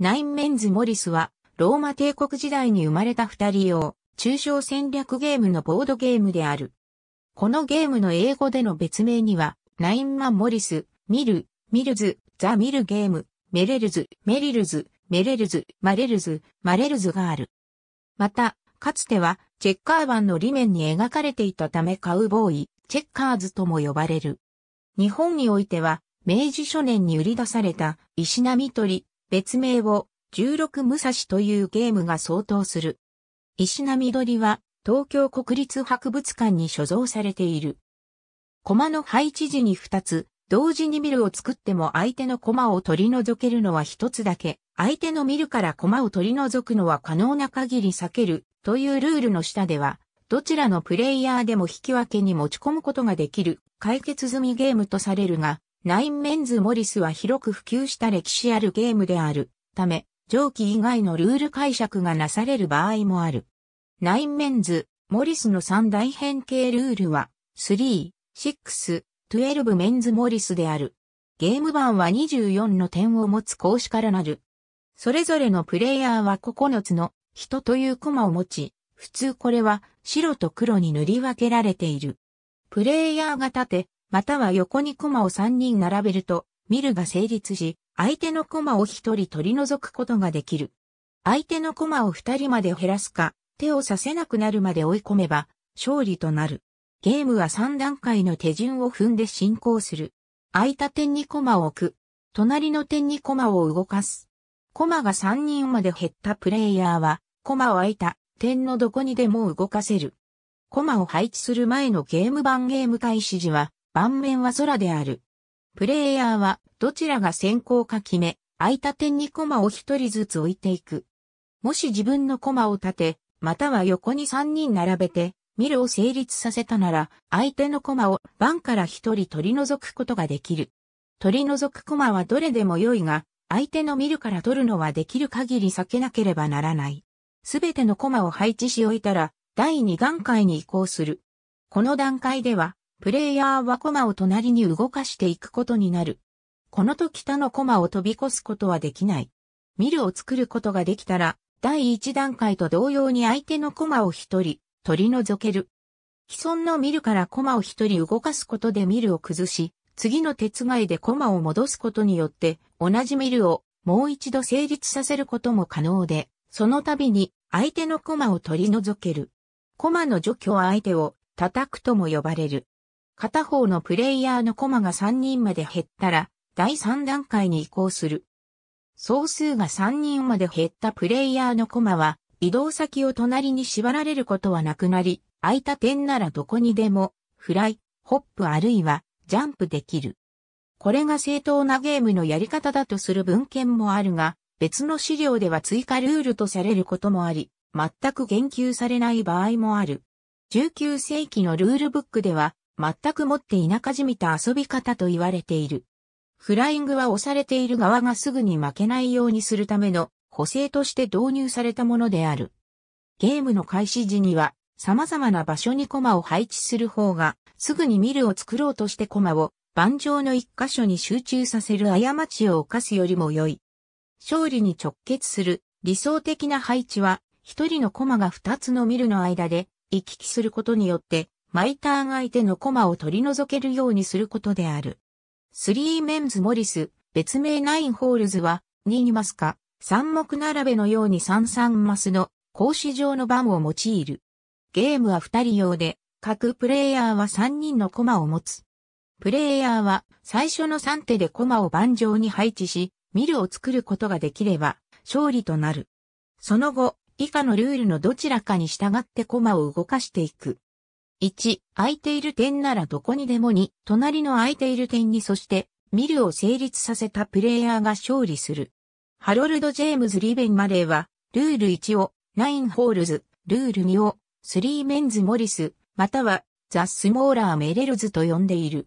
ナインメンズ・モリスは、ローマ帝国時代に生まれた二人用、抽象戦略ゲームのボードゲームである。このゲームの英語での別名には、ナインマ・モリス、ミル、ミルズ、ザ・ミルゲーム、メレルズ、メリルズ、メレルズ、マレルズ、マレルズがある。また、かつては、チェッカー版の裏面に描かれていたためカウボーイ、チェッカーズとも呼ばれる。日本においては、明治初年に売り出された、石波鳥、別名を16武蔵というゲームが相当する。石波鳥は東京国立博物館に所蔵されている。駒の配置時に2つ、同時にミルを作っても相手の駒を取り除けるのは1つだけ、相手のミルから駒を取り除くのは可能な限り避けるというルールの下では、どちらのプレイヤーでも引き分けに持ち込むことができる解決済みゲームとされるが、ナインメンズモリスは広く普及した歴史あるゲームであるため、上記以外のルール解釈がなされる場合もある。ナインメンズ、モリスの三大変形ルールは、3、6、12メンズモリスである。ゲーム版は24の点を持つ格子からなる。それぞれのプレイヤーは9つの人というコマを持ち、普通これは白と黒に塗り分けられている。プレイヤーが立て、または横に駒を3人並べると、ミルが成立し、相手の駒を1人取り除くことができる。相手の駒を2人まで減らすか、手をさせなくなるまで追い込めば、勝利となる。ゲームは3段階の手順を踏んで進行する。空いた点に駒を置く。隣の点に駒を動かす。駒が3人まで減ったプレイヤーは、駒を空いた点のどこにでも動かせる。駒を配置する前のゲーム版ゲーム開始時は、盤面は空である。プレイヤーはどちらが先行か決め、空いた点にコマを一人ずつ置いていく。もし自分のコマを立て、または横に3人並べて、ミルを成立させたなら、相手のコマを盤から一人取り除くことができる。取り除くコマはどれでも良いが、相手のミルから取るのはできる限り避けなければならない。すべてのコマを配置し置いたら、第2段階に移行する。この段階では、プレイヤーはコマを隣に動かしていくことになる。この時他のコマを飛び越すことはできない。ミルを作ることができたら、第1段階と同様に相手のコマを一人、取り除ける。既存のミルからコマを一人動かすことでミルを崩し、次の手違いでコマを戻すことによって、同じミルをもう一度成立させることも可能で、その度に相手のコマを取り除ける。コマの除去は相手を叩くとも呼ばれる。片方のプレイヤーのコマが3人まで減ったら、第3段階に移行する。総数が3人まで減ったプレイヤーのコマは、移動先を隣に縛られることはなくなり、空いた点ならどこにでも、フライ、ホップあるいは、ジャンプできる。これが正当なゲームのやり方だとする文献もあるが、別の資料では追加ルールとされることもあり、全く言及されない場合もある。19世紀のルールブックでは、全く持っていなかじみた遊び方と言われている。フライングは押されている側がすぐに負けないようにするための補正として導入されたものである。ゲームの開始時には様々な場所にコマを配置する方がすぐにミルを作ろうとしてコマを盤上の一箇所に集中させる過ちを犯すよりも良い。勝利に直結する理想的な配置は一人のコマが二つのミルの間で行き来することによってマイターン相手のコマを取り除けるようにすることである。スリーメンズ・モリス、別名ナインホールズは、2マスか、三目並べのように三三マスの格子状の番を用いる。ゲームは2人用で、各プレイヤーは3人のコマを持つ。プレイヤーは最初の3手でコマを盤上に配置し、ミルを作ることができれば勝利となる。その後、以下のルールのどちらかに従ってコマを動かしていく。1、空いている点ならどこにでも2、隣の空いている点にそして、ミルを成立させたプレイヤーが勝利する。ハロルド・ジェームズ・リベン・マレーは、ルール1を、ナイン・ホールズ、ルール2を、スリー・メンズ・モリス、または、ザ・スモーラー・メレルズと呼んでいる。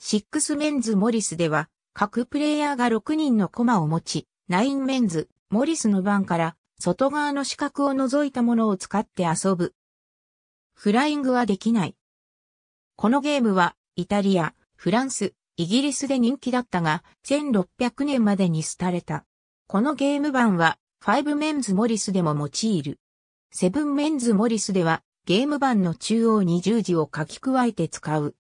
シックス・メンズ・モリスでは、各プレイヤーが6人のコマを持ち、ナイン・メンズ、モリスの番から、外側の四角を除いたものを使って遊ぶフライングはできない。このゲームは、イタリア、フランス、イギリスで人気だったが、1600年までに廃れた。このゲーム版は、ファイブメンズモリスでも用いる。セブンメンズモリスでは、ゲーム版の中央に十字を書き加えて使う。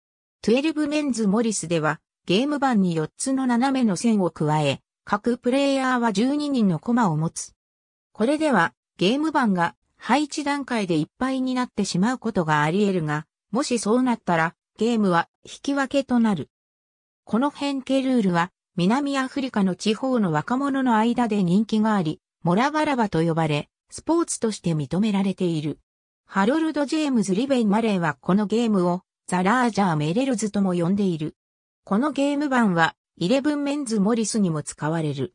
トゥエルブメンズモリスでは、ゲーム版に4つの斜めの線を加え、各プレイヤーは12人のコマを持つ。これでは、ゲーム版が配置段階でいっぱいになってしまうことがあり得るが、もしそうなったら、ゲームは引き分けとなる。この変形ルールは、南アフリカの地方の若者の間で人気があり、モラガラバと呼ばれ、スポーツとして認められている。ハロルド・ジェームズ・リベン・マレーはこのゲームをザ・ラージャー・メレルズとも呼んでいる。このゲーム版はイレブン・メンズ・モリスにも使われる。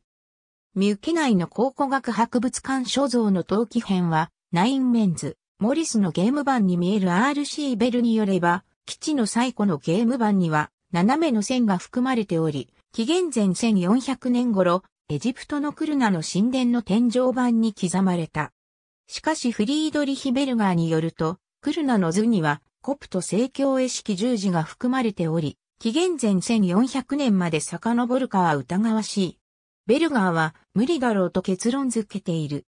ミュキ内の考古学博物館所蔵の陶器編はナインメンズ、モリスのゲーム版に見える RC ベルによれば、基地の最古のゲーム版には、斜めの線が含まれており、紀元前1400年頃、エジプトのクルナの神殿の天井板に刻まれた。しかしフリードリヒ・ベルガーによると、クルナの図には、コプト正教絵式十字が含まれており、紀元前1400年まで遡るかは疑わしい。ベルガーは無理だろうと結論付けている。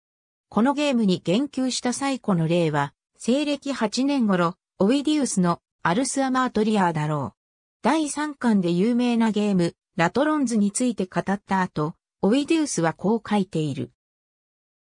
このゲームに言及した最古の例は、西暦8年頃、オイディウスのアルスアマートリアーだろう。第3巻で有名なゲーム、ラトロンズについて語った後、オイディウスはこう書いている。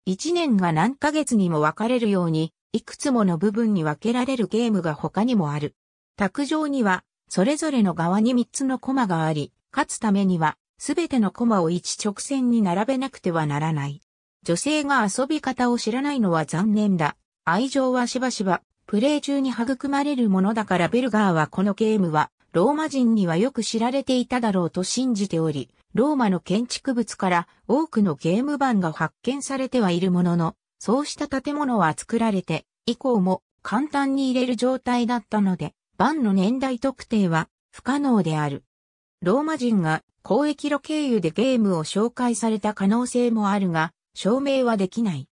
1年が何ヶ月にも分かれるように、いくつもの部分に分けられるゲームが他にもある。卓上には、それぞれの側に3つのコマがあり、勝つためには、すべてのコマを一直線に並べなくてはならない。女性が遊び方を知らないのは残念だ。愛情はしばしば、プレイ中に育まれるものだからベルガーはこのゲームは、ローマ人にはよく知られていただろうと信じており、ローマの建築物から多くのゲーム版が発見されてはいるものの、そうした建物は作られて、以降も簡単に入れる状態だったので、版の年代特定は不可能である。ローマ人が交易路経由でゲームを紹介された可能性もあるが、証明はできない。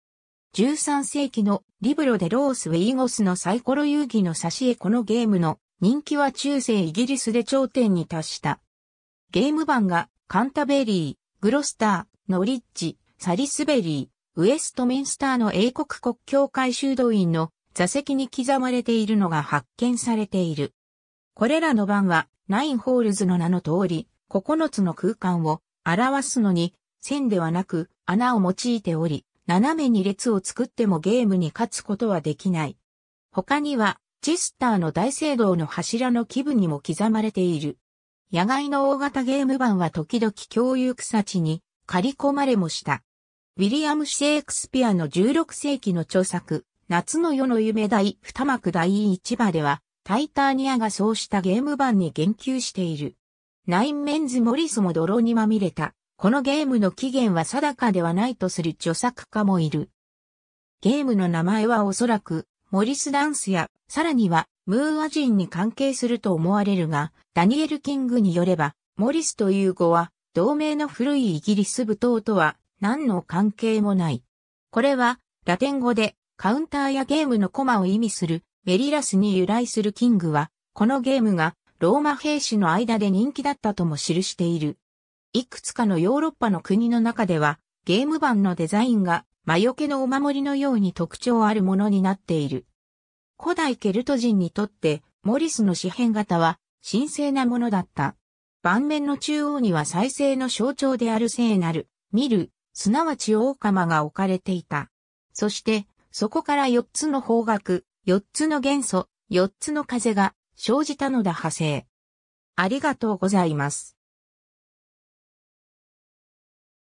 13世紀のリブロでロース・ウェイゴスのサイコロ遊戯の挿絵このゲームの人気は中世イギリスで頂点に達した。ゲーム版がカンタベリー、グロスター、ノリッジ、サリスベリー、ウエストミンスターの英国国教会修道院の座席に刻まれているのが発見されている。これらの版はナインホールズの名の通り、9つの空間を表すのに線ではなく穴を用いており、斜めに列を作ってもゲームに勝つことはできない。他には、チェスターの大聖堂の柱の基部にも刻まれている。野外の大型ゲーム版は時々共有草地に刈り込まれもした。ウィリアム・シェイクスピアの16世紀の著作、夏の夜の夢第二幕第一話では、タイターニアがそうしたゲーム版に言及している。ナインメンズ・モリスも泥にまみれたこのゲームの起源は定かではないとする著作家もいる。ゲームの名前はおそらく、モリスダンスや、さらには、ムーア人に関係すると思われるが、ダニエル・キングによれば、モリスという語は、同盟の古いイギリス舞踏とは、何の関係もない。これは、ラテン語で、カウンターやゲームのコマを意味する、メリラスに由来するキングは、このゲームが、ローマ兵士の間で人気だったとも記している。いくつかのヨーロッパの国の中では、ゲーム版のデザインが魔除けのお守りのように特徴あるものになっている。古代ケルト人にとって、モリスの紙幣型は神聖なものだった。盤面の中央には再生の象徴である聖なる、見る、すなわちカマが置かれていた。そして、そこから4つの方角、4つの元素、4つの風が生じたのだ派生。ありがとうございます。